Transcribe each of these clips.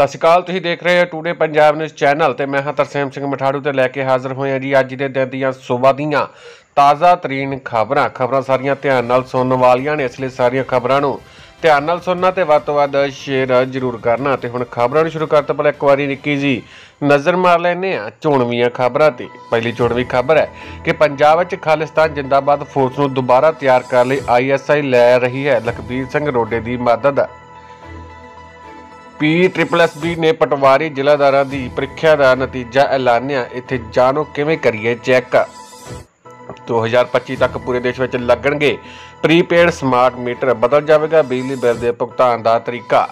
ਸਤਿ ਸ਼੍ਰੀ ਅਕਾਲ ਤੁਸੀਂ ਦੇਖ ਰਹੇ ਹੋ ਟੂਡੇ ਪੰਜਾਬ ਨਿਊਜ਼ ਚੈਨਲ ਤੇ ਮੈਂ ਹਾਂ ਤਰਸੇਮ ਸਿੰਘ ਮਠਾੜੂ ਤੇ ਲੈ ਕੇ ਹਾਜ਼ਰ ਹੋਏ ਹਾਂ ਜੀ ਅੱਜ ਦੇ ਦਿਨ ਦੀਆਂ ਸੂਬਾ ਦੀਆਂ ਤਾਜ਼ਾ ਤਰੀਨ ਖਬਰਾਂ ਖਬਰਾਂ ਸਾਰੀਆਂ ਧਿਆਨ ਨਾਲ ਸੁਣਨ ਵਾਲੀਆਂ ਨੇ ਇਸ ਲਈ ਸਾਰੀਆਂ ਖਬਰਾਂ ਨੂੰ ਧਿਆਨ ਨਾਲ ਸੁਣਨਾ ਤੇ ਵੱਧ ਤੋਂ ਵੱਧ ਸ਼ੇਅਰ ਜ਼ਰੂਰ ਕਰਨਾ ਤੇ ਹੁਣ ਖਬਰਾਂ ਨੂੰ ਸ਼ੁਰੂ ਕਰਤਾ ਪਹਿਲਾਂ ਇੱਕ ਵਾਰੀ ਨਿੱਕੀ ਜੀ ਨਜ਼ਰ ਮਾਰ ਲੈਨੇ ਆ ਝੋਣਵੀਆਂ ਖਬਰਾਂ ਤੇ ਪਹਿਲੀ ਝੋਣਵੀ ਖਬਰ ਹੈ ਕਿ ਪੰਜਾਬ ਵਿੱਚ ਖਾਲਿਸਤਾਨ ਜਿੰਦਾਬਾਦ ਫੋਰਸ ਨੂੰ ਦੁਬਾਰਾ ਤਿਆਰ ਕਰਨ ਲਈ ਆਈਐਸਆਈ ਲੈ ਰਹੀ ਹੈ ਲਖਬੀਰ ਸਿੰਘ ਰੋਡੇ ਦੀ ਮਦਦ ਬੀ ਨੇ ਪਟਵਾਰੀ ਜ਼ਿਲ੍ਹਾਦਾਰਾਂ ਦੀ ਪ੍ਰੀਖਿਆ ਦਾ ਨਤੀਜਾ ਐਲਾਨਿਆ ਇੱਥੇ ਜਾਣੋ ਕਿਵੇਂ ਕਰੀਏ ਚੈੱਕ 2025 ਤੱਕ ਪੂਰੇ ਦੇਸ਼ ਵਿੱਚ ਲੱਗਣਗੇ ਪ੍ਰੀਪੇਡ ਸਮਾਰਟ ਮੀਟਰ ਬਦਲ ਜਾਵੇਗਾ ਬਿਜਲੀ ਬਿੱਲ ਦੇ ਭੁਗਤਾਨ ਦਾ ਤਰੀਕਾ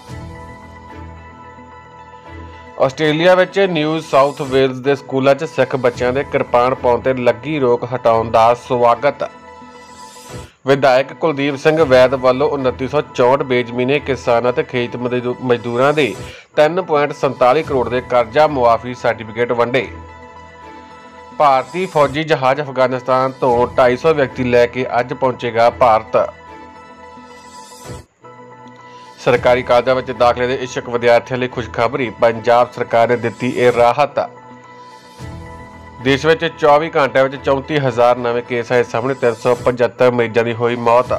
ਆਸਟ੍ਰੇਲੀਆ ਵਿੱਚ ਨਿਊ ਸਾਊਥ ਵੇਲਜ਼ ਦੇ ਸਕੂਲਾਂ 'ਚ ਸਿੱਖ ਬੱਚਿਆਂ ਦੇ ਕਿਰਪਾਨ ਪਾਉਣ ਤੇ ਲੱਗੀ ਰੋਕ ਹਟਾਉਣ ਦਾ ਸਵਾਗਤ ਵਿਧਾਇਕ ਕੁਲਦੀਪ ਸਿੰਘ ਵੈਦ ਵੱਲੋਂ 2964 ਬੇਜ਼ਮੀਨੇ ਕਿਸਾਨਾਂ ਤੇ ਖੇਤ ਮਜ਼ਦੂਰਾਂ ਦੇ 3.47 ਕਰੋੜ ਦੇ ਕਰਜ਼ਾ ਮੁਆਫੀ ਸਰਟੀਫਿਕੇਟ ਵੰਡੇ ਭਾਰਤੀ ਫੌਜੀ ਜਹਾਜ਼ ਅਫਗਾਨਿਸਤਾਨ ਤੋਂ 250 ਵਿਅਕਤੀ ਲੈ ਕੇ ਅੱਜ ਪਹੁੰਚੇਗਾ ਭਾਰਤ ਸਰਕਾਰੀ ਕਾਲਜਾਂ ਵਿੱਚ ਦਾਖਲੇ ਦੇ ਇਸ਼ਕ ਵਿਦਿਆਰਥੀਆਂ ਲਈ ਖੁਸ਼ਖਬਰੀ ਪੰਜਾਬ ਸਰਕਾਰ ਨੇ ਦਿੱਤੀ ਇਹ ਰਾਹਤ ਦੇਸ਼ ਵਿੱਚ 24 ਘੰਟਿਆਂ ਵਿੱਚ 34000 ਨਵੇਂ ਕੇਸ ਆਏ ਸਾਹਮਣੇ 375 ਮਰੀਜ਼ਾਂ ਦੀ ਹੋਈ ਮੌਤ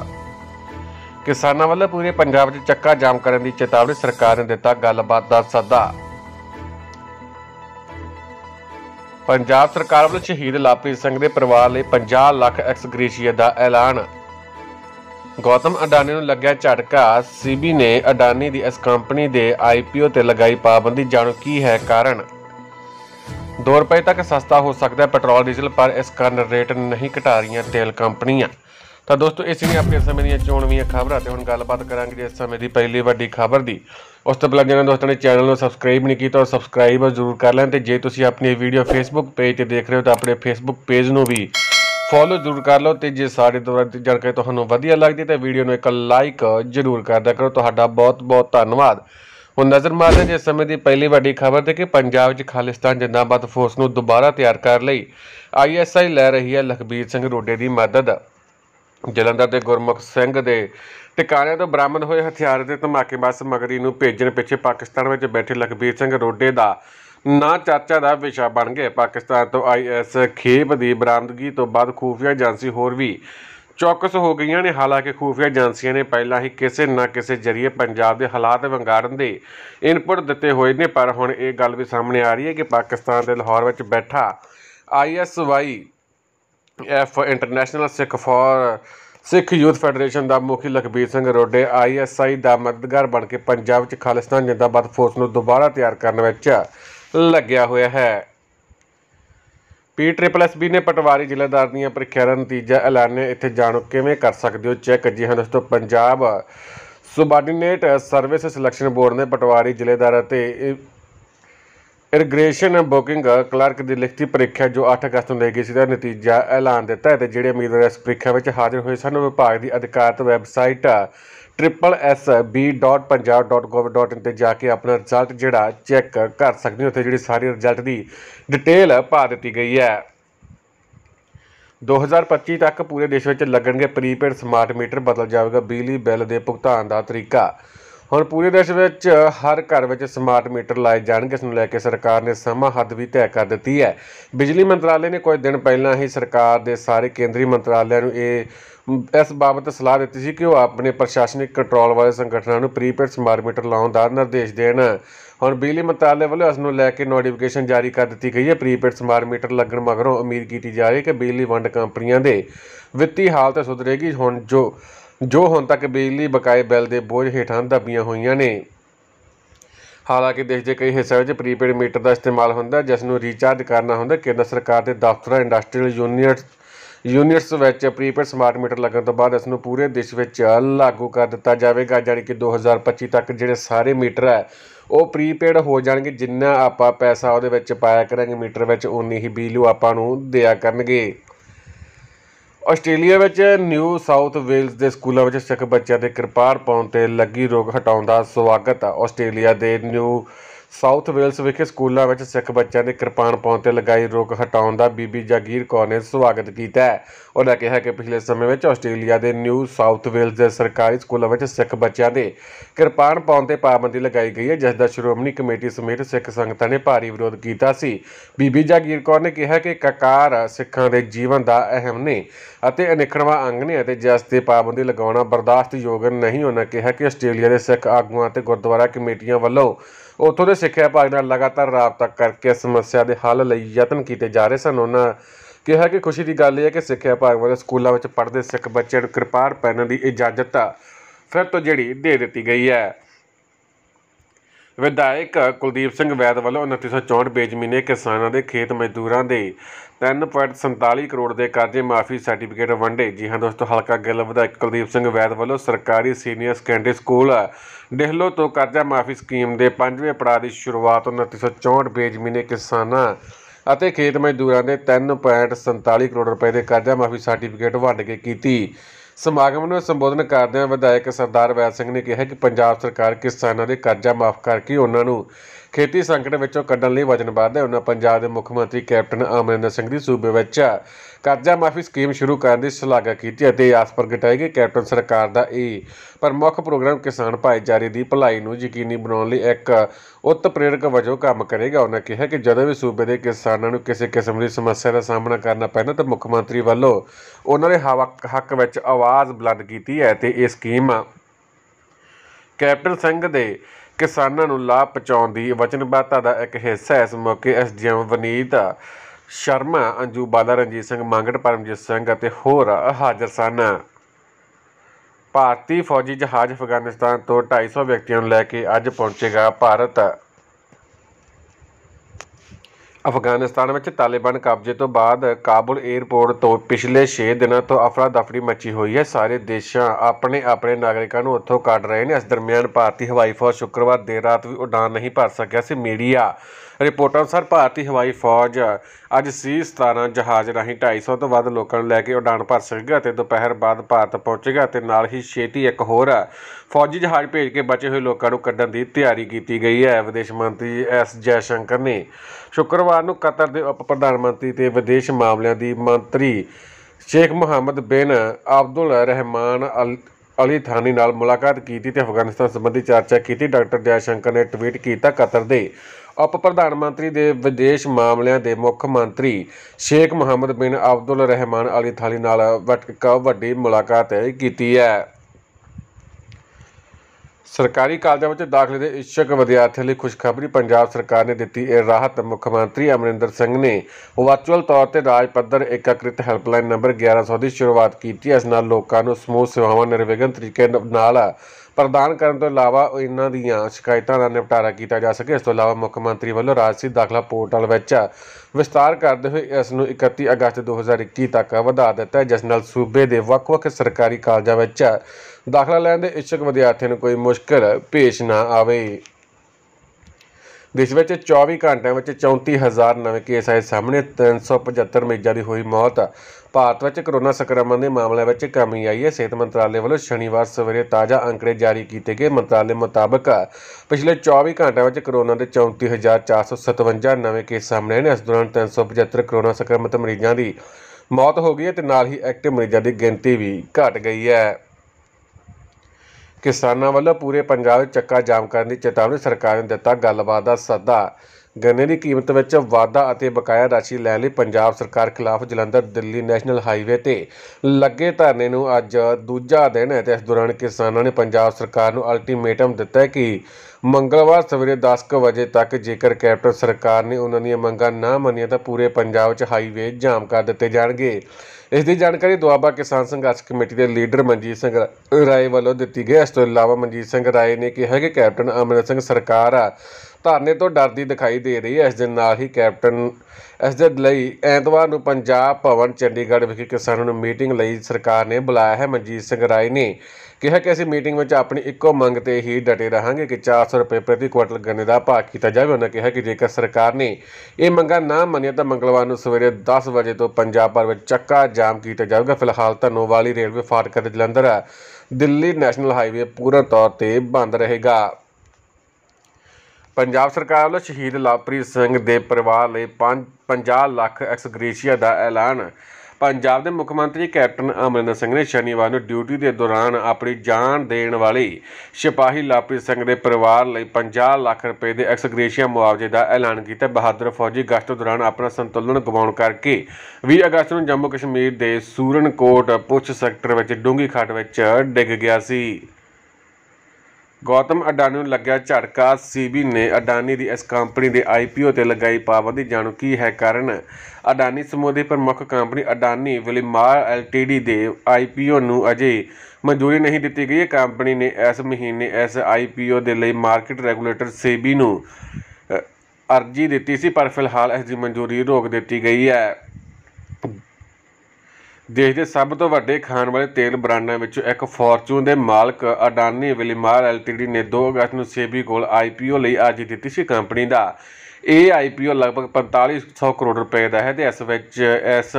ਕਿਸਾਨਾਂ ਵੱਲੋਂ ਪੂਰੇ ਪੰਜਾਬ ਵਿੱਚ ਚੱਕਾ ਜਾਮ ਕਰਨ ਦੀ ਚੇਤਾਵਨੀ ਸਰਕਾਰ ਨੇ ਦਿੱਤਾ ਗੱਲਬਾਤ ਦਾ ਸੱਦਾ ਪੰਜਾਬ ਸਰਕਾਰ ਵੱਲੋਂ ਸ਼ਹੀਦ ਲਾਪੀ ਸਿੰਘ ਦੇ ਪਰਿਵਾਰ ਲਈ 50 ਲੱਖ ਐਕਸਗ੍ਰੇਸ਼ੀਆ ਦਾ ਐਲਾਨ ਗੌਤਮ ਅਡਾਨੀ ਨੂੰ ਲੱਗਿਆ ਝਟਕਾ ਸੀਬੀ ਨੇ ਅਡਾਨੀ ਦੀ ਇਸ ਕੰਪਨੀ ਦੇ ਆਈਪੀਓ ਤੇ ਲਗਾਈ ਪਾਬੰਦੀ ਜਾਣੋ ਕੀ ਹੈ ਕਾਰਨ 2 ਰੁਪਏ ਤੱਕ ਸਸਤਾ ਹੋ ਸਕਦਾ ਹੈ ਪੈਟਰੋਲ ਡੀਜ਼ਲ ਪਰ ਇਸ ਕਾਰਨ ਰੇਟ ਨਹੀਂ ਘਟਾ ਰਹੀਆਂ ਤੇਲ ਕੰਪਨੀਆਂ ਤਾਂ ਦੋਸਤੋ ਇਸ ਲਈ ਆਪਣੇ ਸਮੇਂ ਦੀਆਂ ਚੋਣਵੀਆਂ ਖਬਰਾਂ ਤੇ ਹੁਣ ਗੱਲਬਾਤ ਕਰਾਂਗੇ ਜੇ ਇਸ ਸਮੇਂ ਦੀ ਪਹਿਲੀ ਵੱਡੀ ਖਬਰ ਦੀ ਉਸ ਤੋਂ ਪਹਿਲਾਂ ਜਿਹੜੇ ਦੋਸਤਾਂ ਨੇ ਚੈਨਲ ਨੂੰ ਸਬਸਕ੍ਰਾਈਬ ਨਹੀਂ ਕੀਤਾ ਉਹ ਸਬਸਕ੍ਰਾਈਬ ਜ਼ਰੂਰ ਕਰ ਲੈਣ ਤੇ ਜੇ ਤੁਸੀਂ ਆਪਣੀ ਵੀਡੀਓ ਫੇਸਬੁੱਕ ਪੇਜ ਤੇ ਦੇਖ ਰਹੇ ਹੋ ਤਾਂ ਆਪਣੇ ਫੇਸਬੁੱਕ ਪੇਜ ਨੂੰ ਵੀ ਫੋਲੋ ਜ਼ਰੂਰ ਕਰ ਲਓ ਤੇ ਜੇ ਸਾਡੇ ਦੁਆਰਾ ਦਿੱਤੀ ਜਾਣਕਾਰੀ ਤੁਹਾਨੂੰ ਵਧੀਆ ਲੱਗਦੀ ਤਾਂ ਵੀਡੀਓ ਨੂੰ ਇੱਕ ਲਾਈਕ ਜ਼ਰੂਰ ਕਰ ਦਿਆ ਕਰੋ ਤੁਹਾਡਾ ਬਹੁਤ ਬਹੁਤ ਧੰਨਵਾਦ ਹੁਣ ਨਜ਼ਰ ਮਾਰਦੇ ਜੇ ਸਮੇਂ ਦੀ ਪਹਿਲੀ ਵੱਡੀ ਖਬਰ ਤੇ ਕਿ ਪੰਜਾਬ 'ਚ ਖਾਲਿਸਤਾਨ ਜਿੰਦਾਬਾਦ ਫੋਰਸ ਨੂੰ ਦੁਬਾਰਾ ਤਿਆਰ ਕਰਨ ਲਈ ਆਈਐਸਆਈ ਲੈ ਰਹੀ ਹੈ ਲਖਬੀਰ ਸਿੰਘ ਰੋਡੇ ਦੀ ਮਦਦ ਜਲੰਧਰ ਦੇ ਗੁਰਮੁਖ ਸਿੰਘ ਦੇ ਟਿਕਾਣਿਆਂ ਤੋਂ ਬਰਾਮਦ ਹੋਏ ਹਥਿਆਰ ਤੇ ਧਮਾਕੇਬਾਜ਼ ਮਗਰੀ ਨੂੰ ਭੇਜਣ ਪਿੱਛੇ ਪਾਕਿਸਤਾਨ ਵਿੱਚ ਬੈਠੇ ਲਖਬੀਰ ਸਿੰਘ ਰੋਡੇ ਦਾ ਨਾ ਚਾਚਾ ਦਾ ਵਿਸ਼ਾ ਬਣ ਗਿਆ ਪਾਕਿਸਤਾਨ ਤੋਂ ਆਈਐਸ ਖੇਪ ਦੀ ਬਰਾਮਦਗੀ ਤੋਂ ਬਾਅਦ ਖੂਫੀਆ ਏਜੰਸੀ ਹੋਰ ਵੀ ਚੌਕਸ ਹੋ ਗਈਆਂ ਨੇ ਹਾਲਾਂਕਿ ਖੂਫੀਆ ਏਜੰਸੀਆਂ ਨੇ ਪਹਿਲਾਂ ਹੀ ਕਿਸੇ ਨਾ ਕਿਸੇ ਜ਼ਰੀਏ ਪੰਜਾਬ ਦੇ ਹਾਲਾਤ ਵੰਗਾਰਨ ਦੇ ਇਨਪੁਟ ਦਿੱਤੇ ਹੋਏ ਨੇ ਪਰ ਹੁਣ ਇਹ ਗੱਲ ਵੀ ਸਾਹਮਣੇ ਆ ਰਹੀ ਹੈ ਕਿ ਪਾਕਿਸਤਾਨ ਦੇ ਲਾਹੌਰ ਵਿੱਚ ਬੈਠਾ ISYF International Sikh for Sikh Youth Federation ਦਾ ਮੁਖੀ ਲਖਬੀਰ ਸਿੰਘ ਰੋਡੇ ਆਈਐਸਆਈ ਦਾ ਮਦਦਗਾਰ ਬਣ ਕੇ ਪੰਜਾਬ ਵਿੱਚ ਖਾਲਿਸਤਾਨ ਜਿੰਦਾਬਾਦ ਫੋਰਸ ਨੂੰ ਦੁਬਾਰਾ ਤਿਆਰ ਕਰਨ ਵਿੱਚ ਲੱਗਿਆ ਹੋਇਆ ਹੈ ਪੀ ਟ੍ਰਿਪਲ ਐਸ ਬੀ ਨੇ ਪਟਵਾਰੀ ਜ਼ਿਲ੍ਹੇਦਾਰ ਦੀਆਂ ਪ੍ਰੀਖਿਆ ਦਾ ਨਤੀਜਾ ਐਲਾਨਿਆ ਇੱਥੇ ਜਾਣੋ ਕਿਵੇਂ ਕਰ ਸਕਦੇ ਹੋ ਚੈੱਕ ਜੀ ਹਾਂ ਦੋਸਤੋ Punjab Subordinate Service Selection Board ਨੇ ਪਟਵਾਰੀ ਜ਼ਿਲ੍ਹੇਦਾਰ ਅਤੇ ਇਰਗ੍ਰੇਸ਼ਨ ਬੁਕਿੰਗ ਕਲਰਕ ਦੀ ਲਿਖਤੀ ਪ੍ਰੀਖਿਆ ਜੋ 8 ਅਗਸਤ ਨੂੰ ਲਈ ਗਈ ਸੀ ਦਾ ਨਤੀਜਾ ਐਲਾਨ ਦਿੱਤਾ ਹੈ ਤੇ ਜਿਹੜੇ ਉਮੀਦਵਾਰ ਇਸ ਪ੍ਰੀਖਿਆ ਵਿੱਚ ਹਾਜ਼ਰ ਹੋਏ ਸਨ ਵਿਭਾਗ ਦੀ ਅਧਿਕਾਰਤ ਵੈਬਸਾਈਟ triplesb.punjab.gov.in ਤੇ ਜਾ ਕੇ ਆਪਣਾ ਰਿਜ਼ਲਟ ਜਿਹੜਾ ਚੈੱਕ ਕਰ ਸਕਦੇ ਹੋ ਉੱਥੇ ਜਿਹੜੀ ਸਾਰੀ ਰਿਜ਼ਲਟ ਦੀ ਡਿਟੇਲ ਪਾ ਦਿੱਤੀ ਗਈ ਹੈ 2025 ਤੱਕ ਪੂਰੇ ਦੇਸ਼ ਵਿੱਚ ਲੱਗਣਗੇ ਪ੍ਰੀਪੇਡ ਸਮਾਰਟ ਮੀਟਰ ਬਦਲ ਜਾਵੇਗਾ ਬਿਜਲੀ ਬਿੱਲ ਦੇ ਭੁਗਤਾਨ ਦਾ ਤਰੀਕਾ ਹੁਣ ਪੂਰੇ ਦੇਸ਼ ਵਿੱਚ ਹਰ ਘਰ ਵਿੱਚ ਸਮਾਰਟ ਮੀਟਰ ਲਾਏ ਜਾਣਗੇ ਇਸ ਨੂੰ ਲੈ ਕੇ ਸਰਕਾਰ ਨੇ ਸਮਾਂ ਹੱਦ ਵੀ ਤੈਅ ਕਰ ਦਿੱਤੀ ਹੈ ਬਿਜਲੀ ਮੰਤਰਾਲੇ ਨੇ ਕੁਝ ਦਿਨ ਪਹਿਲਾਂ ਹੀ ਸਰਕਾਰ ਦੇ ਸਾਰੇ ਕੇਂਦਰੀ ਮੰਤਰਾਲਿਆਂ ਨੂੰ ਇਹ ਇਸ ਬਾਬਤ ਸਲਾਹ ਦਿੱਤੀ ਸੀ ਕਿ ਉਹ ਆਪਣੇ ਪ੍ਰਸ਼ਾਸਨਿਕ ਕੰਟਰੋਲ ਵਾਲੇ ਸੰਗਠਨਾਂ ਨੂੰ ਪ੍ਰੀਪੇਡ ਸਮਾਰਟ ਮੀਟਰ ਲਾਉਣ ਦਾ ਨਿਰਦੇਸ਼ ਦੇਣ ਹੁਣ ਬਿਜਲੀ ਮੰਤਰਾਲੇ ਵੱਲੋਂ ਇਸ ਨੂੰ ਲੈ ਕੇ ਨੋਟੀਫਿਕੇਸ਼ਨ ਜਾਰੀ ਕਰ ਦਿੱਤੀ ਗਈ ਹੈ ਪ੍ਰੀਪੇਡ ਸਮਾਰਟ ਮੀਟਰ ਲੱਗਣ ਮਗਰੋਂ ਉਮੀਦ ਕੀਤੀ ਜਾ ਰਹੀ ਹੈ ਕਿ ਬਿਜਲੀ ਵੰਡ ਕੰਪਨੀਆਂ ਦੇ ਵਿੱਤੀ ਹਾਲਤ ਸੁਧਰੇਗੀ ਹੁਣ ਜੋ ਜੋ ਹੁਣ ਤੱਕ ਬਿਜਲੀ ਬਕਾਏ ਬਿੱਲ ਦੇ ਬੋਝ ਹੇਠਾਂ ਦੱਬੀਆਂ ਹੋਈਆਂ ਨੇ ਹਾਲਾਂਕਿ ਦੇਸ਼ ਦੇ ਕਈ ਹਿੱਸਿਆਂ ਵਿੱਚ ਪ੍ਰੀਪੇਡ ਮੀਟਰ ਦਾ ਇਸਤੇਮਾਲ ਹੁੰਦਾ ਜਿਸ ਨੂੰ ਰੀਚਾਰਜ ਕਰਨਾ ਹੁੰਦਾ ਕੇਂਦਰ ਸਰਕਾਰ ਦੇ ਦਫ਼ਤਰਾਂ ਇੰਡਸਟਰੀਅਲ ਯੂਨੀਅਨਸ ਯੂਨਿਟਸ ਵਿੱਚ ਪ੍ਰੀਪੇਡ ਸਮਾਰਟ ਮੀਟਰ ਲੱਗਣ ਤੋਂ ਬਾਅਦ ਇਸ ਨੂੰ ਪੂਰੇ ਦੇਸ਼ ਵਿੱਚ ਲਾਗੂ ਕਰ ਦਿੱਤਾ ਜਾਵੇਗਾ ਜਾਨੀ ਕਿ 2025 ਤੱਕ ਜਿਹੜੇ ਸਾਰੇ ਮੀਟਰ ਹੈ ਉਹ ਪ੍ਰੀਪੇਡ ਹੋ ਜਾਣਗੇ ਜਿੰਨਾ ਆਪਾਂ ਪੈਸਾ ਉਹਦੇ ਵਿੱਚ ਪਾਇਆ ਕਰਾਂਗੇ ਮੀਟਰ ਵਿੱਚ ਉਨੀ ਹੀ ਬਿੱਲ ਆਪਾਂ ਨੂੰ ਦਿਆ ਕਰਨਗੇ ਆਸਟ੍ਰੇਲੀਆ ਵਿੱਚ ਨਿਊ ਸਾਊਥ ਵੇਲਜ਼ ਦੇ ਸਕੂਲਾਂ ਵਿੱਚ ਸਿੱਖ ਬੱਚਿਆਂ ਦੇ ਕਿਰਪਾਰ ਪਾਉਣ ਤੇ ਲੱਗੀ ਰੋਗ ਹਟਾਉਣ ਦਾ ਸਵਾਗਤ ਆਸਟ੍ਰੇਲੀਆ ਦੇ ਨਿਊ ਸਾਊਥ ਵੇਲਸ ਵਿਖੇ ਸਕੂਲਾਂ ਵਿੱਚ ਸਿੱਖ ਬੱਚਿਆਂ ਨੇ ਕਿਰਪਾਨ ਪਾਉਣ ਤੇ ਲਗਾਈ ਰੋਕ ਹਟਾਉਣ ਦਾ ਬੀਬੀ ਜਾਗੀਰ ਕੌਰ ਨੇ ਸਵਾਗਤ ਕੀਤਾ ਹੈ ਉਹਨਾਂ ਕਿਹਾ ਕਿ ਪਿਛਲੇ ਸਮੇਂ ਵਿੱਚ ਆਸਟ੍ਰੇਲੀਆ ਦੇ ਨਿਊ ਸਾਊਥ ਵੇਲਸ ਦੇ ਸਰਕਾਰੀ ਸਕੂਲਾਂ ਵਿੱਚ ਸਿੱਖ ਬੱਚਿਆਂ ਦੇ ਕਿਰਪਾਨ ਪਾਉਣ ਤੇ ਪਾਬੰਦੀ ਲਗਾਈ ਗਈ ਹੈ ਜਿਸ ਦਾ ਸ਼੍ਰੋਮਣੀ ਕਮੇਟੀ ਸਮੇਤ ਸਿੱਖ ਸੰਗਤਾਂ ਨੇ ਭਾਰੀ ਵਿਰੋਧ ਕੀਤਾ ਸੀ ਬੀਬੀ ਜਾਗੀਰ ਕੌਰ ਨੇ ਕਿਹਾ ਕਿ ਕਕਾਰ ਸਿੱਖਾਂ ਦੇ ਜੀਵਨ ਦਾ ਅਹਿਮ ਨੇ ਅਤੇ ਅਨਿਖੜਵਾ ਅੰਗ ਨੇ ਅਤੇ ਜਿਸ ਤੇ ਪਾਬੰਦੀ ਲਗਾਉਣਾ ਬਰਦਾਸ਼ਤਯੋਗ ਨਹੀਂ ਉਹਨਾਂ ਕਿਹਾ ਕਿ ਆਸਟ੍ਰੇਲੀਆ ਦੇ ਸਿੱਖ ਆਗੂਆਂ ਤੇ ਗੁਰਦੁਆਰਾ ਕਮੇਟੀਆਂ ਵੱਲੋਂ ਉੱਥੋਂ ਦੇ ਸਿੱਖਿਆ ਵਿਭਾਗ ਨਾਲ ਲਗਾਤਾਰ ਰਾਬਤਾ ਕਰਕੇ ਸਮੱਸਿਆ ਦੇ ਹੱਲ ਲਈ ਯਤਨ ਕੀਤੇ ਜਾ ਰਹੇ ਸਨ ਉਹਨਾਂ ਕਿਹਾ ਕਿ ਖੁਸ਼ੀ ਦੀ ਗੱਲ ਇਹ ਹੈ ਕਿ ਸਿੱਖਿਆ ਵਿਭਾਗ ਵੱਲੋਂ ਸਕੂਲਾਂ ਵਿੱਚ ਪੜ੍ਹਦੇ ਸਿੱਖ ਬੱਚਿਆਂ ਨੂੰ ਕਿਰਪਾਰ ਪਹਿਨਣ ਦੀ ਇਜਾਜ਼ਤ ਫਿਰ ਤੋਂ ਜਿਹੜੀ ਦੇ ਦਿੱਤੀ ਗਈ ਹੈ ਵਿਧਾਇਕ ਕੁਲਦੀਪ ਸਿੰਘ ਵੈਦ ਵੱਲੋਂ 2964 ਬੇਜ਼ਮੀਨੇ ਕਿਸਾਨਾਂ ਦੇ ਖੇਤ ਮਜ਼ਦੂਰਾਂ ਦੇ 3.47 ਕਰੋੜ ਦੇ ਕਰਜ਼ੇ ਮਾਫੀ ਸਰਟੀਫਿਕੇਟ ਵੰਡੇ ਜੀ ਹਾਂ ਦੋਸਤੋ ਹਲਕਾ ਗਿੱਲ ਵਿਧਾਇਕ ਕੁਲਦੀਪ ਸਿੰਘ ਵੈਦ ਵੱਲੋਂ ਸਰਕਾਰੀ ਸੀਨੀਅਰ ਸੈਕੰਡਰੀ ਸਕੂਲ ਡੇਹਲੋ ਤੋਂ ਕਰਜ਼ਾ ਮਾਫੀ ਸਕੀਮ ਦੇ ਪੰਜਵੇਂ ਪੜਾਅ ਦੀ ਸ਼ੁਰੂਆਤ 2964 ਬੇਜ਼ਮੀਨੇ ਕਿਸਾਨਾਂ ਅਤੇ ਖੇਤ ਮਜ਼ਦੂਰਾਂ ਦੇ 3.47 ਕਰੋੜ ਰੁਪਏ ਦੇ ਕਰਜ਼ਾ ਮਾਫੀ ਸਰਟੀਫਿਕੇਟ ਵੰਡ ਕੇ ਕੀਤੀ ਸਮਾਗਮ ਨੂੰ ਸੰਬੋਧਨ ਕਰਦਿਆਂ ਵਿਧਾਇਕ ਸਰਦਾਰ ਵੈਦ ਸਿੰਘ ਨੇ ਕਿਹਾ ਕਿ ਪੰਜਾਬ ਸਰਕਾਰ ਕਿਸਾਨਾਂ ਦੇ ਕਰਜ਼ਾ ਮਾਫ ਕਰਕੇ ਉਹਨਾਂ ਨੂੰ ਖੇਤੀ ਸੰਕਟ ਵਿੱਚੋਂ ਕੱਢਣ ਲਈ ਵਚਨਬੱਧ ਹੈ ਉਹਨਾਂ ਪੰਜਾਬ ਦੇ ਮੁੱਖ ਮੰਤਰੀ ਕੈਪਟਨ ਅਮਰਿੰਦਰ ਸਿੰਘ ਦੀ ਸੂਬੇ ਵਿੱਚ ਕਰਜ਼ਾ ਮਾਫੀ ਸਕੀਮ ਸ਼ੁਰੂ ਕਰਨ ਦੀ ਸਲਾਹਾ ਕੀਤੀ ਅਤੇ ਆਸ ਪ੍ਰਗਟਾਈ ਕਿ ਕੈਪਟਨ ਸਰਕਾਰ ਦਾ ਇਹ ਪ੍ਰਮੁੱਖ ਪ੍ਰੋਗਰਾਮ ਕਿਸਾਨ ਭਾਈਚਾਰੇ ਦੀ ਭਲਾਈ ਨੂੰ ਯਕੀਨੀ ਬਣਾਉਣ ਲਈ ਇੱਕ ਉੱਤ ਪ੍ਰੇਰਕ ਵਜੋਂ ਕੰਮ ਕਰੇਗਾ ਉਹਨਾਂ ਕਿਹਾ ਕਿ ਜਦੋਂ ਵੀ ਸੂਬੇ ਦੇ ਕਿਸਾਨਾਂ ਨੂੰ ਕਿਸੇ ਕਿਸਮ ਦੀ ਸਮੱਸਿਆ ਦਾ ਸਾਹਮਣਾ ਕਰਨਾ ਪੈਂਦਾ ਤਾਂ ਮੁੱਖ ਮੰਤਰੀ ਵੱਲੋਂ ਉਹਨਾਂ ਦੇ ਹੱਕ ਵਿੱਚ ਆਵਾਜ਼ ਬੁਲੰਦ ਕੀਤੀ ਹੈ ਤੇ ਇਹ ਸਕੀਮ ਕੈਪਟਨ ਸਿੰਘ ਦੇ ਕਿਸਾਨਾਂ ਨੂੰ ਲਾਭ ਪਹੁੰਚਾਉਣ ਦੀ ਵਚਨਬੱਧਤਾ ਦਾ ਇੱਕ ਹਿੱਸਾ ਹੈ ਇਸ ਮੌਕੇ ਐਸਡੀਐਮ ਵਨੀਤ ਸ਼ਰਮਾ ਅੰਜੂ ਬਾਲਾ ਰਣਜੀਤ ਸਿੰਘ ਮੰਗੜ ਪਰਮਜੀਤ ਸਿੰਘ ਅਤੇ ਹੋਰ ਹਾਜ਼ਰ ਸਨ ਭਾਰਤੀ ਫੌਜੀ ਜਹਾਜ਼ ਅਫਗਾਨਿਸਤਾਨ ਤੋਂ 250 ਵਿਅਕਤੀਆਂ ਨੂੰ ਲੈ ਕੇ ਅੱਜ ਪਹੁੰਚੇਗਾ ਭਾਰਤ ਅਫਗਾਨਿਸਤਾਨ ਵਿੱਚ ਤਾਲਿਬਾਨ ਕਬਜ਼ੇ ਤੋਂ ਬਾਅਦ ਕਾਬੁਲ 에ਅਰਪੋਰਟ ਤੋਂ ਪਿਛਲੇ 6 ਦਿਨਾਂ ਤੋਂ ਅਫਰਾ-ਤਫਰੀ ਮੱਚੀ ਹੋਈ ਹੈ ਸਾਰੇ ਦੇਸ਼ਾਂ ਆਪਣੇ-ਆਪਣੇ ਨਾਗਰਿਕਾਂ ਨੂੰ ਉੱਥੋਂ ਕੱਢ ਰਹੇ ਨੇ ਇਸ ਦਰਮਿਆਨ ਭਾਰਤੀ ਹਵਾਈ ਫੌਜ ਸ਼ੁੱਕਰਵਾਰ ਦੇਰ ਰਾਤ ਵੀ ਉਡਾਨ ਨਹੀਂ ਭਰ ਸਕਿਆ ਸੀ ਮੀਡੀਆ ਰਿਪੋਰਟਰ ਸਰ ਭਾਰਤੀ ਹਵਾਈ ਫੌਜ ਅੱਜ C-17 ਜਹਾਜ਼ ਰਾਹੀਂ 250 ਤੋਂ ਵੱਧ ਲੋਕਾਂ ਨੂੰ ਲੈ ਕੇ ਉਡਾਣ ਭਰ ਸਕੇਗਾ ਅਤੇ ਦੁਪਹਿਰ ਬਾਅਦ ਭਾਰਤ ਪਹੁੰਚੇਗਾ ਤੇ ਨਾਲ ਹੀ ਛੇਤੀ ਇੱਕ ਹੋਰ ਫੌਜੀ ਜਹਾਜ਼ ਭੇਜ ਕੇ ਬਚੇ ਹੋਏ ਲੋਕਾਂ ਨੂੰ ਕੱਢਣ ਦੀ ਤਿਆਰੀ ਕੀਤੀ ਗਈ ਹੈ ਵਿਦੇਸ਼ ਮੰਤਰੀ ਐਸ ਜੈ ਸ਼ੰਕਰ ਨੇ ਸ਼ੁੱਕਰਵਾਰ ਨੂੰ ਕਤਰ ਦੇ ਉਪ ਪ੍ਰਧਾਨ ਮੰਤਰੀ ਤੇ ਵਿਦੇਸ਼ ਮਾਮਲਿਆਂ ਦੀ ਮੰਤਰੀ ਸ਼ੇਖ ਮੁਹੰਮਦ ਬਿਨ ਅਬਦੁਲ ਰਹਿਮਾਨ ਅਲ ਅਲੀ ਥਾਨੀ ਨਾਲ ਮੁਲਾਕਾਤ ਕੀਤੀ ਤੇ ਅਫਗਾਨਿਸਤਾਨ ਸੰਬੰਧੀ ਚਰਚਾ ਕੀਤੀ ਡਾਕਟਰ ਜੈ ਸ਼ੰਕਰ ਨੇ ਟਵੀਟ ਕੀਤਾ ਕਤਰ ਦੇ ਉਪ ਪ੍ਰਧਾਨ ਮੰਤਰੀ ਦੇ ਵਿਦੇਸ਼ ਮਾਮਲਿਆਂ ਦੇ ਮੁੱਖ ਮੰਤਰੀ ਸ਼ੇਖ ਮੁਹੰਮਦ ਬਿਨ ਅਬਦੁੱਲ ਰਹਿਮਾਨ ਅਲੀ ਥਾਲੀ ਨਾਲ ਵੱਡੀ ਮੁਲਾਕਾਤ ਕੀਤੀ ਹੈ ਸਰਕਾਰੀ ਕਾਲਜਾਂ ਵਿੱਚ ਦਾਖਲੇ ਦੇ ਇੱਛਕ ਵਿਦਿਆਰਥੀਆਂ ਲਈ ਖੁਸ਼ਖਬਰੀ ਪੰਜਾਬ ਸਰਕਾਰ ਨੇ ਦਿੱਤੀ ਇਹ ਰਾਹਤ ਮੁੱਖ ਮੰਤਰੀ ਅਮਰਿੰਦਰ ਸਿੰਘ ਨੇ ਵਰਚੁਅਲ ਤੌਰ ਤੇ ਰਾਜ ਪੱਧਰ ਇਕਾਕ੍ਰਿਤ ਹੈਲਪਲਾਈਨ ਨੰਬਰ 1100 ਦੀ ਸ਼ੁਰੂਆਤ ਕੀਤੀ ਇਸ ਨਾਲ ਲੋਕਾਂ ਨੂੰ ਸਮੂਹ ਸੇਵਾਵਾਂ ਨਿਰਵਿਘਨ ਤਰੀਕੇ ਨਾਲ ਪ੍ਰਦਾਨ ਕਰਨ ਤੋਂ ਇਲਾਵਾ ਇਹਨਾਂ ਦੀਆਂ ਸ਼ਿਕਾਇਤਾਂ ਦਾ ਨਿਪਟਾਰਾ ਕੀਤਾ ਜਾ ਸਕੇ ਇਸ ਤੋਂ ਇਲਾਵਾ ਮੁੱਖ ਮੰਤਰੀ ਵੱਲੋਂ ਰਾਜਸੀ ਦਾਖਲਾ ਪੋਰਟਲ ਵਿੱਚ ਵਿਸਤਾਰ ਕਰਦੇ ਹੋਏ ਇਸ ਨੂੰ 31 ਅਗਸਤ 2021 ਤੱਕ ਵਧਾ ਦਿੱਤਾ ਜਿਸ ਨਾਲ ਸੂਬੇ ਦੇ ਵੱਖ-ਵੱਖ ਸਰਕਾਰੀ ਕਾਲਜਾਂ ਵਿੱਚ ਦਾਖਲਾ ਲੈਣ ਦੇ ਇੱਛੁਕ ਵਿਦਿਆਰਥੀਆਂ ਨੂੰ ਕੋਈ ਮੁਸ਼ਕਲ ਪੇਸ਼ ਨਾ ਆਵੇ ਦੇਸ਼ ਵਿੱਚ 24 ਘੰਟਿਆਂ ਵਿੱਚ 34000 ਨਵੇਂ ਕੇਸ ਆਏ ਸਾਹਮਣੇ 375 ਮਰੀਜ਼ਾਂ ਦੀ ਹੋਈ ਮੌਤ ਭਾਰਤ ਵਿੱਚ ਕੋਰੋਨਾ ਸੰਕਰਮਣ ਦੇ ਮਾਮਲਿਆਂ ਵਿੱਚ ਕਮੀ ਆਈ ਹੈ ਸਿਹਤ ਮੰਤਰਾਲੇ ਵੱਲੋਂ ਸ਼ਨੀਵਾਰ ਸਵੇਰੇ ਤਾਜ਼ਾ ਅੰਕੜੇ ਜਾਰੀ ਕੀਤੇ ਗਏ ਮੰਤਰਾਲੇ ਮੁਤਾਬਕ ਪਿਛਲੇ 24 ਘੰਟਿਆਂ ਵਿੱਚ ਕੋਰੋਨਾ ਦੇ 34457 ਨਵੇਂ ਕੇਸ ਸਾਹਮਣੇ ਆਏ ਨੇ ਇਸ ਦੌਰਾਨ 375 ਕੋਰੋਨਾ ਸੰਕਰਮਿਤ ਮਰੀਜ਼ਾਂ ਦੀ ਮੌਤ ਹੋ ਗਈ ਹੈ ਤੇ ਨਾਲ ਹੀ ਐਕਟਿਵ ਮਰੀਜ਼ਾਂ ਦੀ ਗਿਣਤੀ ਵੀ ਘਟ ਗਈ ਹੈ ਕਿਸਾਨਾਂ ਵੱਲੋਂ ਪੂਰੇ ਪੰਜਾਬ ਵਿੱਚ ਚੱਕਾ ਜਾਮ ਕਰਨ ਦੀ ਚੇਤਾਵਨੀ ਸਰਕਾਰ ਨੇ ਦਿੱਤਾ ਗੱਲਬਾਤ ਦਾ ਸੱਦਾ ਗੰਨੇ ਦੀ ਕੀਮਤ ਵਿੱਚ ਵਾਧਾ ਅਤੇ ਬਕਾਇਆ ਰਾਸ਼ੀ ਲੈਣ ਲਈ ਪੰਜਾਬ ਸਰਕਾਰ ਖਿਲਾਫ ਜਲੰਧਰ ਦਿੱਲੀ ਨੈਸ਼ਨਲ ਹਾਈਵੇ ਤੇ ਲੱਗੇ ਧਰਨੇ ਨੂੰ ਅੱਜ ਦੂਜਾ ਦਿਨ ਹੈ ਤੇ ਇਸ ਦੌਰਾਨ ਕਿਸਾਨਾਂ ਨੇ ਪੰਜਾਬ ਸਰਕਾਰ ਨੂੰ ਅਲਟੀਮੇਟਮ ਦਿੱਤਾ ਹੈ ਕਿ ਮੰਗਲਵਾਰ ਸਵੇਰੇ 10:00 ਵਜੇ ਤੱਕ ਜੇਕਰ ਕੈਪਟਨ ਸਰਕਾਰ ਨੇ ਉਹਨਾਂ ਦੀਆਂ ਮੰਗਾਂ ਨਾ ਮੰਨੀਆਂ ਤਾਂ ਪੂਰੇ ਪੰਜਾਬ 'ਚ ਹਾਈਵੇ ਜਾਮ ਕਰ ਦਿੱਤੇ ਜਾਣਗੇ ਇਸ ਦੀ ਜਾਣਕਾਰੀ ਦੁਆਬਾ ਕਿਸਾਨ ਸੰਘਰਸ਼ ਕਮੇਟੀ ਦੇ ਲੀਡਰ ਮਨਜੀਤ ਸਿੰਘ ਰਾਏ ਵੱਲੋਂ ਦਿੱਤੀ ਗਈ ਇਸ ਤੋਂ ਇਲਾਵਾ ਮਨਜੀਤ ਸਿੰਘ ਰਾਏ ਨੇ ਕਿਹਾ ਕਿ ਕੈਪਟਨ ਅਮਰਿੰਦਰ ਸਿੰਘ ਸਰਕਾਰ ਆ ਧਰਨੇ ਤੋਂ ਡਰਦੀ ਦਿਖਾਈ ਦੇ ਰਹੀ ਹੈ ਇਸ ਦੇ ਨਾਲ ਹੀ ਕੈਪਟਨ ਇਸ ਦੇ ਲਈ ਐਤਵਾਰ ਨੂੰ ਪੰਜਾਬ ਭਵਨ ਚੰਡੀਗੜ੍ਹ ਵਿਖੇ ਕਿਸਾਨਾਂ ਨੂੰ ਮੀਟਿੰਗ ਲਈ ਸਰਕਾਰ ਨੇ ਬੁਲਾਇਆ ਹੈ ਮਨਜੀਤ ਸਿੰਘ ਰਾਏ ਨੇ ਕਿਹਾ ਕਿ ਅਸੀਂ ਮੀਟਿੰਗ ਵਿੱਚ ਆਪਣੀ ਇੱਕੋ ਮੰਗ ਤੇ ਹੀ ਡਟੇ ਰਹਾਂਗੇ ਕਿ 400 ਰੁਪਏ ਪ੍ਰਤੀ ਕੁਇੰਟਲ ਗੰਨੇ ਦਾ ਭਾਅ ਕੀਤਾ ਜਾਵੇ ਉਹਨਾਂ ਕਿਹਾ ਕਿ ਜੇਕਰ ਸਰਕਾਰ ਨੇ ਇਹ ਮੰਗਾਂ ਨਾ ਮੰਨੀਆਂ ਤਾਂ ਮੰਗਲਵਾਰ ਨੂੰ ਸਵੇਰੇ 10 ਵਜੇ ਤੋਂ ਪੰਜਾਬ ਭਰ ਵਿੱਚ ਚੱਕਾ ਜਾਮ ਕੀਤਾ ਜਾਵੇਗਾ ਫਿਲਹਾਲ ਧਨੋ ਵਾਲੀ ਰੇਲਵੇ ਫਾਟਕ ਤੇ ਜਲੰਧਰ ਦਿੱਲੀ ਨੈਸ਼ਨਲ ਹਾਈਵੇ ਪੂਰਨ ਤੌਰ ਤੇ ਬੰਦ ਰਹੇਗਾ ਪੰਜਾਬ ਸਰਕਾਰ ਵੱਲੋਂ ਸ਼ਹੀਦ ਲਾਪਰੀ ਸਿੰਘ ਦੇ ਪਰਿਵਾਰ ਲਈ 50 ਲੱਖ ਐਕਸਗ੍ਰੇਸ਼ੀਆ ਦਾ ਐਲਾਨ ਪੰਜਾਬ ਦੇ ਮੁੱਖ ਮੰਤਰੀ ਕੈਪਟਨ ਅਮਰਿੰਦਰ ਸਿੰਘ ਨੇ ਸ਼ਨੀਵਾਰ ਨੂੰ ਡਿਊਟੀ ਦੇ ਦੌਰਾਨ ਆਪਣੀ ਜਾਨ ਦੇਣ ਵਾਲੇ ਸਿਪਾਹੀ ਲਾਪਰੀ ਸਿੰਘ ਦੇ ਪਰਿਵਾਰ ਲਈ 50 ਲੱਖ ਰੁਪਏ ਦੇ ਐਕਸਗ੍ਰੇਸ਼ੀਆ ਮੁਆਵਜ਼ੇ ਦਾ ਐਲਾਨ ਕੀਤਾ ਬਹਾਦਰ ਫੌਜੀ ਗਸ਼ਤ ਦੌਰਾਨ ਆਪਣਾ ਸੰਤੁਲਨ ਗਵਾਉਣ ਕਰਕੇ 20 ਅਗਸਤ ਨੂੰ ਜੰਮੂ ਕਸ਼ਮੀਰ ਦੇ ਸੂਰਨਕੋਟ ਪੁੱਛ ਸੈਕਟਰ ਵਿੱਚ ਡੂੰਗੀ ਖੱਡ ਵਿੱਚ ਡਿੱਗ ਗਿਆ ਸੀ ਗੌਤਮ ਅਡਾਨੀ ਨੂੰ ਲੱਗਿਆ ਝਟਕਾ ਸੀਬੀ ਨੇ ਅਡਾਨੀ ਦੀ ਇਸ ਕੰਪਨੀ ਦੇ ਆਈਪੀਓ ਤੇ ਲਗਾਈ ਪਾਬੰਦੀ ਜਾਣੋ ਕੀ ਹੈ ਕਾਰਨ ਅਡਾਨੀ ਸਮੂਹ ਦੀ ਪ੍ਰਮੁੱਖ ਕੰਪਨੀ ਅਡਾਨੀ ਵਿਲਮਾਰ ਐਲਟੀਡੀ ਦੇ ਆਈਪੀਓ ਨੂੰ ਅਜੇ ਮਨਜ਼ੂਰੀ ਨਹੀਂ ਦਿੱਤੀ ਗਈ ਕੰਪਨੀ ਨੇ ਇਸ ਮਹੀਨੇ ਇਸ ਆਈਪੀਓ ਦੇ ਲਈ ਮਾਰਕੀਟ ਰੈਗੂਲੇਟਰ ਸੇਬੀ ਨੂੰ ਅਰਜ਼ੀ ਦਿੱਤੀ ਸੀ ਪਰ ਫਿਲਹਾਲ ਇਸ ਦੀ ਮਨਜ਼ੂਰੀ ਰੋਕ ਦਿੱਤੀ ਗਈ ਹੈ ਦੇਸ਼ ਦੇ ਸਭ ਤੋਂ ਵੱਡੇ ਖਾਣ ਵਾਲੇ ਤੇਲ ਬਰਾਂਡਾਂ ਵਿੱਚੋਂ ਇੱਕ ਫੋਰਚੂਨ ਦੇ ਮਾਲਕ ਅਡਾਨੀ ਵਿਲੀਮਾਰ ਐਲਟੀਡੀ ਨੇ 2 ਅਗਸਤ ਨੂੰ ਸੇਬੀ ਕੋਲ ਆਈਪੀਓ ਲਈ ਅਰਜ਼ੀ ਦਿੱਤੀ ਸੀ ਕੰਪਨੀ ਦਾ ਇਹ ਆਈਪੀਓ ਲਗਭਗ 4500 ਕਰੋੜ ਰੁਪਏ ਦਾ ਹੈ ਤੇ ਇਸ ਵਿੱਚ ਇਸ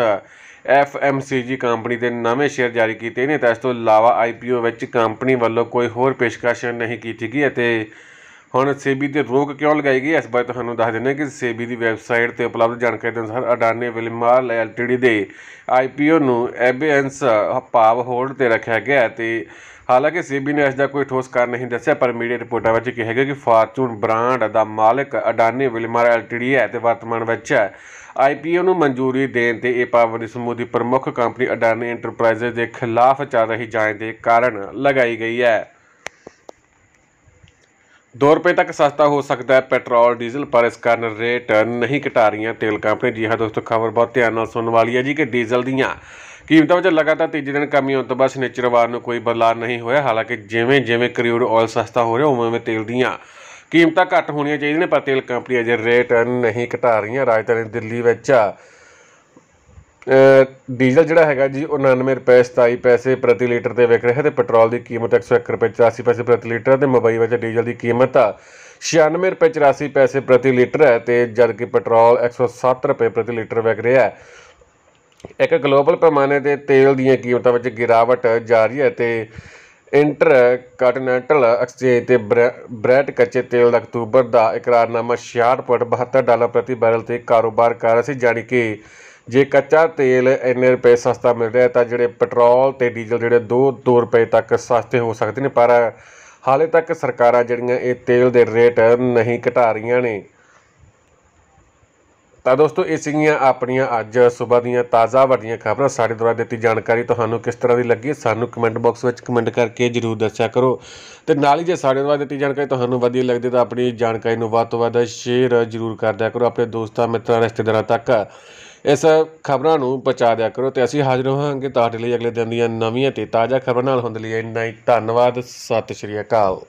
ਐਫਐਮਸੀਜੀ ਕੰਪਨੀ ਦੇ ਨਵੇਂ ਸ਼ੇਅਰ ਜਾਰੀ ਕੀਤੇ ਨੇ ਤਾਂ ਇਸ ਤੋਂ ਇਲਾਵਾ ਆਈਪੀਓ ਵਿੱਚ ਕੰਪਨੀ ਵੱਲੋਂ ਕੋਈ ਹੋਰ ਪੇਸ਼ਕਸ਼ ਨਹੀਂ ਕੀਤੀ ਗਈ ਅਤੇ ਹੁਣ ਸੇਬੀ ਤੇ ਰੋਕ ਕਿਉਂ ਲਗਾਈ ਗਈ ਇਸ ਬਾਰੇ ਤੁਹਾਨੂੰ ਦੱਸ ਦਿੰਦੇ ਕਿ ਸੇਬੀ ਦੀ ਵੈਬਸਾਈਟ ਤੇ ਉਪਲਬਧ ਜਾਣਕਾਰੀ ਦੇ ਅਨੁਸਾਰ ਅਡਾਨੀ ਵਿਲਮਾਰ ਐਲਟੀਡੀ ਦੇ ਆਈਪੀਓ ਨੂੰ ਐਬੀਐਂਸ ਭਾਵ ਹੋਲਡ ਤੇ ਰੱਖਿਆ ਗਿਆ ਤੇ ਹਾਲਾਂਕਿ ਸੇਬੀ ਨੇ ਇਸ ਦਾ ਕੋਈ ਠੋਸ ਕਾਰਨ ਨਹੀਂ ਦੱਸਿਆ ਪਰ ਮੀਡੀਆ ਰਿਪੋਰਟਾਂ ਵਿੱਚ ਕਿਹਾ ਗਿਆ ਕਿ ਫਾਰਚੂਨ ਬ੍ਰਾਂਡ ਦਾ ਮਾਲਕ ਅਡਾਨੀ ਵਿਲਮਾਰ ਐਲਟੀਡੀ ਹੈ ਤੇ ਵਰਤਮਾਨ ਵਿੱਚ ਆਈਪੀਓ ਨੂੰ ਮਨਜ਼ੂਰੀ ਦੇਣ ਤੇ ਇਹ ਪਾਵਰ ਸਮੂਹ ਦੀ ਪ੍ਰਮੁੱਖ ਕੰਪਨੀ ਅਡਾਨੀ ਐਂਟਰਪ੍ਰਾਈਜ਼ਸ ਦੇ ਖਿਲਾਫ ਚੱਲ ਰਹੀ ਜਾਂਚ ਦੇ ਕਾਰਨ ਲਗਾਈ ਗਈ ਹੈ 2 ਰੁਪਏ ਤੱਕ ਸਸਤਾ ਹੋ ਸਕਦਾ ਹੈ ਪੈਟਰੋਲ ਡੀਜ਼ਲ ਪਰ ਇਸ ਕਾਰਨ ਰੇਟ ਨਹੀਂ ਘਟਾ ਰਹੀਆਂ ਤੇਲ ਕੰਪਨੀ ਜੀ ਹਾਂ ਦੋਸਤੋ ਖਬਰ ਬਹੁਤ ਧਿਆਨ ਨਾਲ ਸੁਣਨ ਵਾਲੀ ਹੈ ਜੀ ਕਿ ਡੀਜ਼ਲ ਦੀਆਂ ਕੀਮਤਾਂ ਵਿੱਚ ਲਗਾਤਾਰ ਤੀਜੇ ਦਿਨ ਕਮੀ ਹੋਣ ਤੋਂ ਬਾਅਦ ਸਨੇਚਰਵਾਰ ਨੂੰ ਕੋਈ ਬਦਲਾਅ ਨਹੀਂ ਹੋਇਆ ਹਾਲਾਂਕਿ ਜਿਵੇਂ ਜਿਵੇਂ ਕਰੀਡ ਆਇਲ ਸਸਤਾ ਹੋ ਰਿਹਾ ਉਵੇਂ ਉਵੇਂ ਤੇਲ ਦੀਆਂ ਕੀਮਤਾਂ ਘੱਟ ਹੋਣੀਆਂ ਚਾਹੀਦੀਆਂ ਨੇ ਪਰ ਤੇਲ ਕੰਪਨੀ ਅਜੇ ਰੇਟ ਨਹੀਂ ਘਟਾ ਰਹੀਆਂ ਰਾਜਧਾਨੀ ਦਿੱਲੀ ਵਿੱਚ ਡੀਜ਼ਲ ਜਿਹੜਾ ਹੈਗਾ ਜੀ 99 ਰੁਪਏ 27 ਪੈਸੇ ਪ੍ਰਤੀ ਲੀਟਰ ਤੇ ਵਿਕ ਰਿਹਾ ਤੇ ਪੈਟਰੋਲ ਦੀ ਕੀਮਤ 101 ਰੁਪਏ 84 ਪੈਸੇ ਪ੍ਰਤੀ ਲੀਟਰ ਤੇ ਮੁੰਬਈ ਵਿੱਚ ਡੀਜ਼ਲ ਦੀ ਕੀਮਤ ਆ 96 ਰੁਪਏ 84 ਪੈਸੇ ਪ੍ਰਤੀ ਲੀਟਰ ਹੈ ਤੇ ਕਿ ਪੈਟਰੋਲ 107 ਰੁਪਏ ਪ੍ਰਤੀ ਲੀਟਰ ਵਿਕ ਰਿਹਾ ਹੈ ਇੱਕ ਗਲੋਬਲ ਪੈਮਾਨੇ ਤੇ ਤੇਲ ਦੀਆਂ ਕੀਮਤਾਂ ਵਿੱਚ ਗਿਰਾਵਟ ਜਾਰੀ ਹੈ ਤੇ ਇੰਟਰ ਕਾਟਨੈਂਟਲ ਐਕਸਚੇਂਜ ਤੇ ਬ੍ਰੈਟ ਕੱਚੇ ਤੇਲ ਦਾ ਅਕਤੂਬਰ ਦਾ ਇਕਰਾਰਨਾਮਾ 66.72 ਡਾਲਰ ਪ੍ਰਤੀ ਬੈਰਲ ਤੇ ਕਾਰੋਬਾਰ ਕਰ ਰਿਹਾ ਸੀ ਜਾਨੀ ਕਿ ਜੇ ਕੱਚਾ ਤੇਲ ਇੰਨੇ ਰੁਪਏ ਸਸਤਾ ਮਿਲ ਰਿਹਾ ਤਾਂ ਜਿਹੜੇ ਪੈਟਰੋਲ ਤੇ ਡੀਜ਼ਲ ਜਿਹੜੇ 2-2 ਰੁਪਏ ਤੱਕ ਸਸਤੇ ਹੋ ਸਕਦੇ ਨੇ ਪਰ ਹਾਲੇ ਤੱਕ ਸਰਕਾਰਾਂ ਜਿਹੜੀਆਂ ਇਹ ਤੇਲ ਦੇ ਰੇਟ ਨਹੀਂ ਘਟਾ ਰਹੀਆਂ ਨੇ ਤਾਂ ਦੋਸਤੋ ਇਹ ਸੀਗੀਆਂ ਆਪਣੀਆਂ ਅੱਜ ਸਵੇਰ ਦੀਆਂ ਤਾਜ਼ਾ ਵੱਡੀਆਂ ਖਬਰਾਂ ਸਾਡੇ ਦੁਆਰਾ ਦਿੱਤੀ ਜਾਣਕਾਰੀ ਤੁਹਾਨੂੰ ਕਿਸ ਤਰ੍ਹਾਂ ਦੀ ਲੱਗੀ ਸਾਨੂੰ ਕਮੈਂਟ ਬਾਕਸ ਵਿੱਚ ਕਮੈਂਟ ਕਰਕੇ ਜਰੂਰ ਦੱਸਿਆ ਕਰੋ ਤੇ ਨਾਲ ਹੀ ਜੇ ਸਾਡੇ ਦੁਆਰਾ ਦਿੱਤੀ ਜਾਣਕਾਰੀ ਤੁਹਾਨੂੰ ਵਧੀਆ ਲੱਗਦੀ ਤਾਂ ਆਪਣੀ ਜਾਣਕਾਰੀ ਨੂੰ ਵੱਧ ਤੋਂ ਵੱਧ ਸ਼ੇਅਰ ਜਰੂਰ ਕਰ ਦਿਆ ਕਰੋ ਆਪਣੇ ਦੋਸਤਾਂ ਮਿੱਤਰਾਂ ਰਿਸ਼ਤੇਦਾਰਾਂ ਤੱਕ ਇਸ ਖਬਰਾਂ ਨੂੰ ਪਹੁੰਚਾ ਦਿਆ ਕਰੋ ਤੇ ਅਸੀਂ ਹਾਜ਼ਰ ਹੋਵਾਂਗੇ ਤੁਹਾਡੇ ਲਈ ਅਗਲੇ ਦਿਨ ਦੀਆਂ ਨਵੀਆਂ ਤੇ ਤਾਜ਼ਾ ਖਬਰਾਂ ਨਾਲ ਹੁੰਦੇ ਲਈ ਇੰਨਾ ਹੀ ਧੰਨਵਾਦ ਸਤਿ ਸ਼੍ਰੀ ਅਕਾਲ